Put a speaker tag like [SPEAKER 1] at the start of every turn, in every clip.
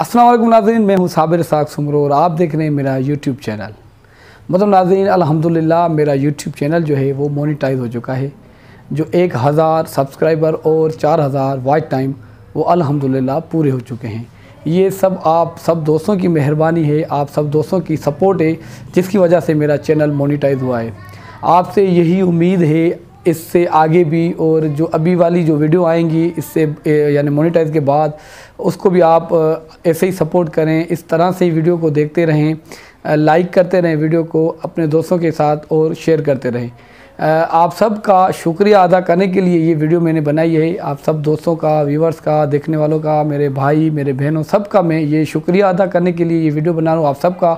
[SPEAKER 1] असलम नाजीन मैं हूँ साबिर साग सुमरो और आप देख रहे हैं मेरा यूट्यूब चैनल मतलब नाजीन अल्हम्दुलिल्लाह मेरा यूट्यूब चैनल जो है वो मोनिटाइज हो चुका है जो एक हज़ार सब्सक्राइबर और चार हज़ार वाच टाइम वो अल्हम्दुलिल्लाह पूरे हो चुके हैं ये सब आप सब दोस्तों की मेहरबानी है आप सब दोस्तों की सपोर्ट है जिसकी वजह से मेरा चैनल मोनिटाइज हुआ है आपसे यही उम्मीद है इससे आगे भी और जो अभी वाली जो वीडियो आएंगी इससे यानी मोनेटाइज के बाद उसको भी आप ऐसे ही सपोर्ट करें इस तरह से ही वीडियो को देखते रहें लाइक करते रहें वीडियो को अपने दोस्तों के साथ और शेयर करते रहें आप सब का शुक्रिया अदा करने के लिए ये वीडियो मैंने बनाई है आप सब दोस्तों का व्यूवर्स का देखने वालों का मेरे भाई मेरे बहनों सब का मैं ये शुक्रिया अदा करने के लिए ये वीडियो बना रहा हूँ आप सब का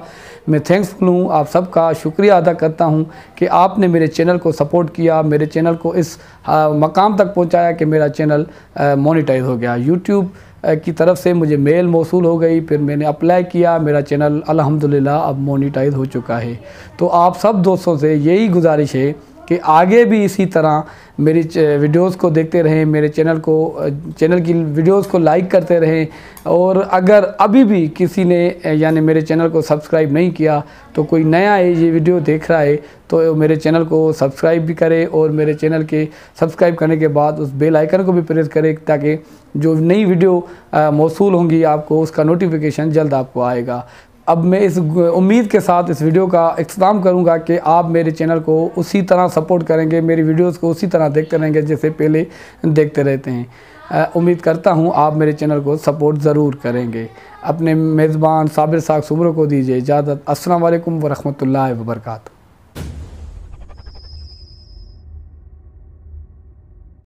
[SPEAKER 1] मैं थैंक्सफुल हूँ आप सब का शुक्रिया अदा करता हूँ कि आपने मेरे चैनल को सपोर्ट किया मेरे चैनल को इस आ, मकाम तक पहुँचाया कि मेरा चैनल मोनिटाइज हो गया यूट्यूब की तरफ से मुझे मेल मौसू हो गई फिर मैंने अप्लाई किया मेरा चैनल अलहमदिल्ला अब मोनिटाइज हो चुका है तो आप सब दोस्तों से यही गुजारिश है कि आगे भी इसी तरह मेरी वीडियोस को देखते रहें मेरे चैनल को चैनल की वीडियोस को लाइक करते रहें और अगर अभी भी किसी ने यानी मेरे चैनल को सब्सक्राइब नहीं किया तो कोई नया है ये वीडियो देख रहा है तो मेरे चैनल को सब्सक्राइब भी करे और मेरे चैनल के सब्सक्राइब करने के बाद उस बेल आइकन को भी प्रेस करें ताकि जो नई वीडियो मौसू होंगी आपको उसका नोटिफिकेशन जल्द आपको आएगा अब मैं इस उम्मीद के साथ इस वीडियो का अख्ताम करूँगा कि आप मेरे चैनल को उसी तरह सपोर्ट करेंगे मेरी वीडियोस को उसी तरह देखते रहेंगे जैसे पहले देखते रहते हैं उम्मीद करता हूँ आप मेरे चैनल को सपोर्ट ज़रूर करेंगे अपने मेज़बान साबिर साग सुबरों को दीजिए इजाज़त असल वरहमल वर्का